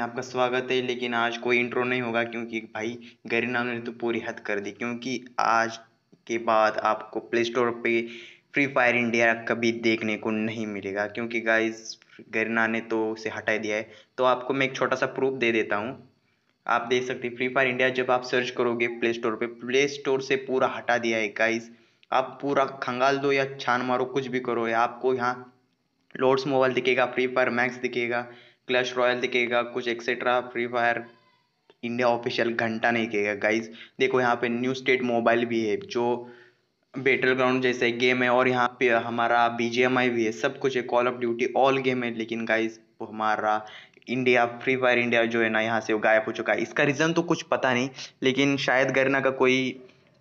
में आपका स्वागत है लेकिन आज कोई इंट्रो नहीं होगा क्योंकि भाई गरीना ने तो पूरी हद कर दी क्योंकि आज के बाद आपको प्ले स्टोर पे फ्री फायर इंडिया कभी देखने को नहीं मिलेगा क्योंकि गाइस गरीना ने तो उसे हटा दिया है तो आपको मैं एक छोटा सा प्रूफ दे देता हूँ आप देख सकते हैं फ्री फायर इंडिया जब आप सर्च करोगे प्ले स्टोर पर प्ले स्टोर से पूरा हटा दिया है गाइज आप पूरा खंगाल दो या छान मारो कुछ भी करो या आपको यहाँ लोड्स मोबाइल दिखेगा फ्री फायर मैक्स दिखेगा क्लैश रॉयल दिखेगा कुछ etcetera free fire India official घंटा नहीं कहेगा गाइज देखो यहाँ पे न्यू स्टेट मोबाइल भी है जो बेटल ग्राउंड जैसे गेम है और यहाँ पे हमारा बी भी है सब कुछ है call of duty all game है लेकिन गाइज हमारा इंडिया फ्री फायर इंडिया जो है ना यहाँ से गायब हो चुका है इसका रीज़न तो कुछ पता नहीं लेकिन शायद गरना का कोई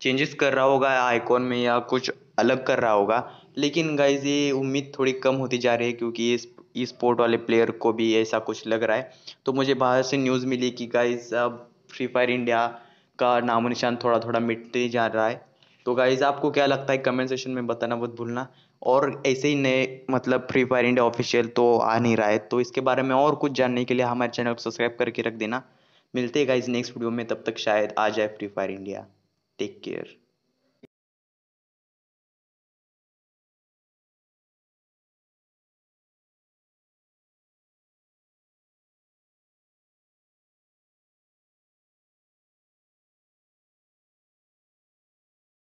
चेंजेस कर रहा होगा आइकॉन में या कुछ अलग कर रहा होगा लेकिन गाइज ये उम्मीद थोड़ी कम होती जा रही है क्योंकि इस स्पोर्ट वाले प्लेयर को भी ऐसा कुछ लग रहा है तो मुझे बाहर से न्यूज़ मिली कि गाइज अब फ्री फायर इंडिया का नामो निशान थोड़ा थोड़ा मिटते जा रहा है तो गाइज आपको क्या लगता है कमेंट सेशन में बताना मत भूलना और ऐसे ही नए मतलब फ्री फायर इंडिया ऑफिशियल तो आ नहीं रहा है तो इसके बारे में और कुछ जानने के लिए हमारे चैनल को सब्सक्राइब करके रख देना मिलते हैं गाइज नेक्स्ट वीडियो में तब तक शायद आ जाए free fire India take care